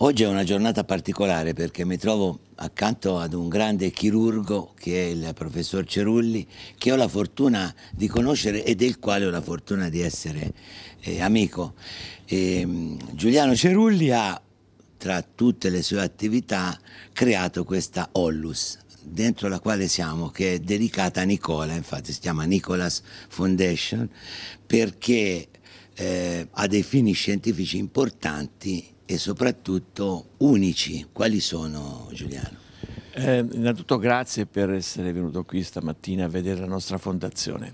Oggi è una giornata particolare perché mi trovo accanto ad un grande chirurgo che è il professor Cerulli, che ho la fortuna di conoscere e del quale ho la fortuna di essere eh, amico. E, ehm, Giuliano Cerulli ha, tra tutte le sue attività, creato questa Ollus, dentro la quale siamo, che è dedicata a Nicola, infatti si chiama Nicolas Foundation, perché eh, ha dei fini scientifici importanti e soprattutto unici. Quali sono, Giuliano? Eh, innanzitutto grazie per essere venuto qui stamattina a vedere la nostra fondazione.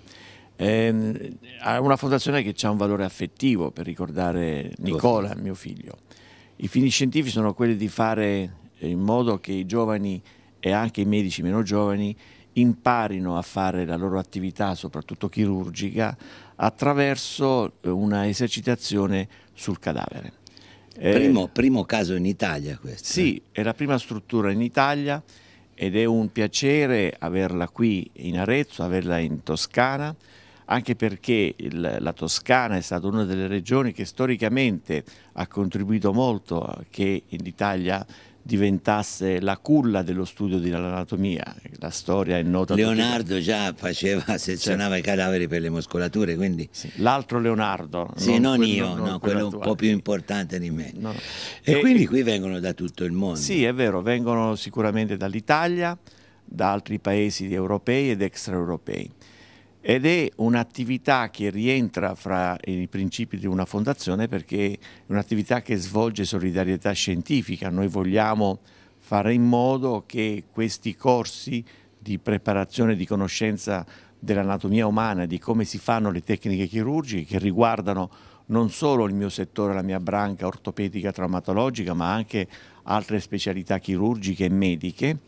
Eh, è una fondazione che ha un valore affettivo per ricordare Nicola, mio figlio. I fini scientifici sono quelli di fare eh, in modo che i giovani e anche i medici meno giovani imparino a fare la loro attività, soprattutto chirurgica, attraverso eh, una esercitazione sul cadavere. Eh, primo, primo, caso in Italia questo. Sì, eh. è la prima struttura in Italia ed è un piacere averla qui in Arezzo, averla in Toscana, anche perché il, la Toscana è stata una delle regioni che storicamente ha contribuito molto a che l'Italia diventasse la culla dello studio dell'anatomia, la storia è nota. Leonardo già faceva, sezionava certo. i cadaveri per le muscolature, quindi... Sì. L'altro Leonardo. Sì, non, non quello, io, non no, quello, quello un po' più importante di me. No. E, e, quindi e... qui vengono da tutto il mondo. Sì, è vero, vengono sicuramente dall'Italia, da altri paesi europei ed extraeuropei ed è un'attività che rientra fra i principi di una fondazione perché è un'attività che svolge solidarietà scientifica. Noi vogliamo fare in modo che questi corsi di preparazione di conoscenza dell'anatomia umana, di come si fanno le tecniche chirurgiche che riguardano non solo il mio settore, la mia branca ortopedica traumatologica, ma anche altre specialità chirurgiche e mediche,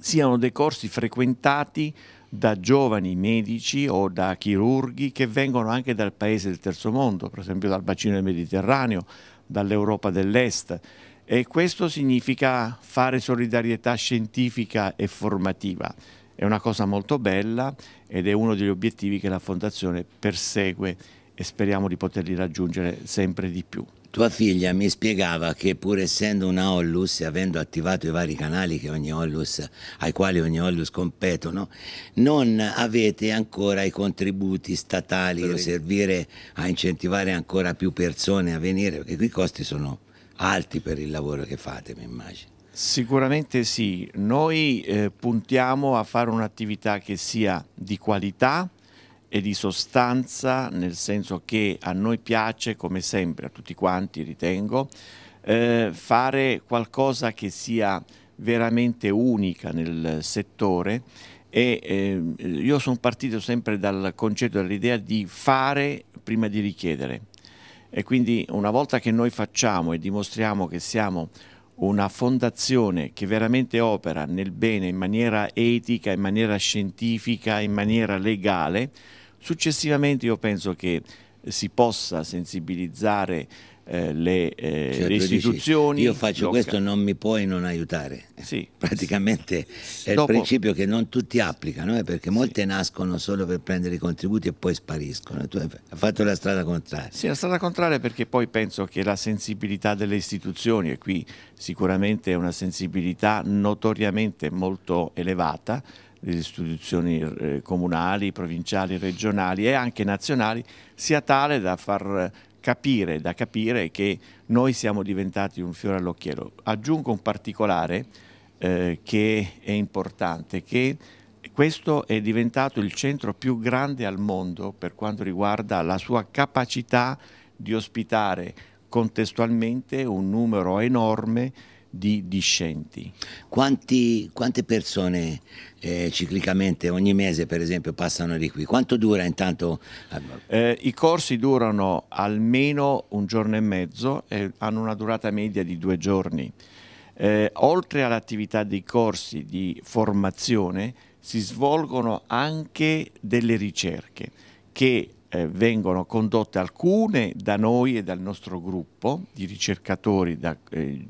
siano dei corsi frequentati da giovani medici o da chirurghi che vengono anche dal paese del terzo mondo, per esempio dal bacino del Mediterraneo, dall'Europa dell'Est e questo significa fare solidarietà scientifica e formativa. È una cosa molto bella ed è uno degli obiettivi che la Fondazione persegue e speriamo di poterli raggiungere sempre di più. Tua figlia mi spiegava che pur essendo una Ollus e avendo attivato i vari canali Ollus, ai quali ogni Ollus competono, non avete ancora i contributi statali per servire a incentivare ancora più persone a venire, perché qui i costi sono alti per il lavoro che fate, mi immagino. Sicuramente sì, noi eh, puntiamo a fare un'attività che sia di qualità, e di sostanza, nel senso che a noi piace, come sempre, a tutti quanti ritengo, eh, fare qualcosa che sia veramente unica nel settore e eh, io sono partito sempre dal concetto, dall'idea di fare prima di richiedere e quindi una volta che noi facciamo e dimostriamo che siamo una fondazione che veramente opera nel bene in maniera etica, in maniera scientifica, in maniera legale, Successivamente io penso che si possa sensibilizzare eh, le, eh, cioè, le, istituzioni. Dici, io faccio blocca. questo, non mi puoi non aiutare. Sì. Praticamente sì. è Dopo... il principio che non tutti applicano, eh, perché molte sì. nascono solo per prendere i contributi e poi spariscono. Tu hai fatto la strada contraria. Sì, la strada contraria perché poi penso che la sensibilità delle istituzioni, e qui sicuramente è una sensibilità notoriamente molto elevata, le istituzioni eh, comunali, provinciali, regionali e anche nazionali, sia tale da far capire, da capire che noi siamo diventati un fiore all'occhiello. Aggiungo un particolare eh, che è importante, che questo è diventato il centro più grande al mondo per quanto riguarda la sua capacità di ospitare contestualmente un numero enorme di di discenti. Quanti, quante persone eh, ciclicamente ogni mese per esempio passano di qui? Quanto dura intanto? Eh, eh, I corsi durano almeno un giorno e mezzo e hanno una durata media di due giorni. Eh, oltre all'attività dei corsi di formazione si svolgono anche delle ricerche che eh, vengono condotte alcune da noi e dal nostro gruppo di ricercatori, da eh,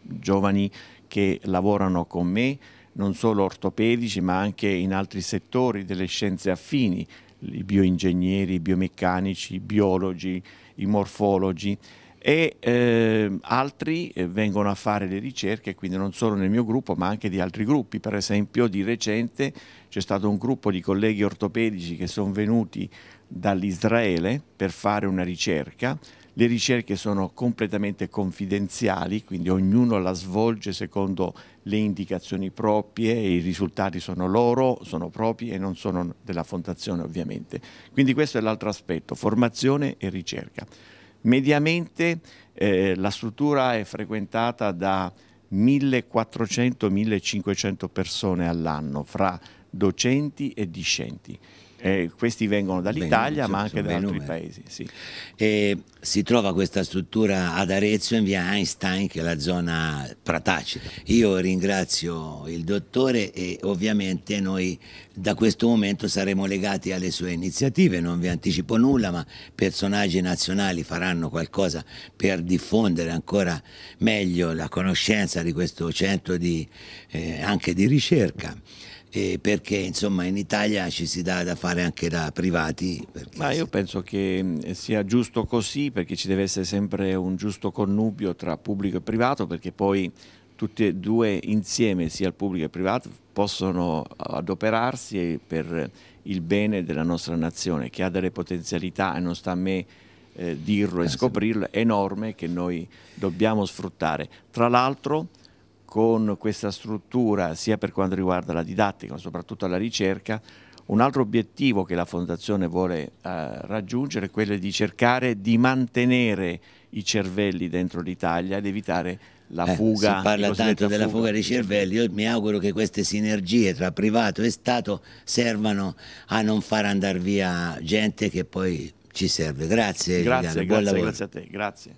giovani che lavorano con me, non solo ortopedici ma anche in altri settori delle scienze affini, i bioingegneri, i biomeccanici, i biologi, i morfologi e ehm, eh, altri vengono a fare le ricerche, quindi non solo nel mio gruppo ma anche di altri gruppi, per esempio di recente c'è stato un gruppo di colleghi ortopedici che sono venuti dall'Israele per fare una ricerca, le ricerche sono completamente confidenziali, quindi ognuno la svolge secondo le indicazioni proprie, i risultati sono loro, sono propri e non sono della fondazione ovviamente. Quindi questo è l'altro aspetto, formazione e ricerca. Mediamente eh, la struttura è frequentata da 1400-1500 persone all'anno fra docenti e discenti. Eh, questi vengono dall'Italia ma anche da altri numeri. paesi. Sì. Eh, si trova questa struttura ad Arezzo in via Einstein che è la zona Pratacita. Io ringrazio il dottore e ovviamente noi da questo momento saremo legati alle sue iniziative, non vi anticipo nulla ma personaggi nazionali faranno qualcosa per diffondere ancora meglio la conoscenza di questo centro di, eh, anche di ricerca eh, perché insomma in Italia ci si dà da fare anche da privati. Ma io se... penso che mm, sia giusto così perché ci deve essere sempre un giusto connubio tra pubblico e privato perché poi tutti e due insieme, sia il pubblico che il privato, possono adoperarsi per il bene della nostra nazione, che ha delle potenzialità, e non sta a me eh, dirlo e eh, scoprirlo, enorme che noi dobbiamo sfruttare. Tra l'altro con questa struttura sia per quanto riguarda la didattica ma soprattutto la ricerca, un altro obiettivo che la Fondazione vuole eh, raggiungere è quello di cercare di mantenere i cervelli dentro l'Italia ed evitare la eh, fuga. Eh, si parla tanto della fuga. fuga dei cervelli, io mi auguro che queste sinergie tra privato e Stato servano a non far andare via gente che poi ci serve. Grazie. Grazie, Giuliano, grazie, grazie a te. Grazie.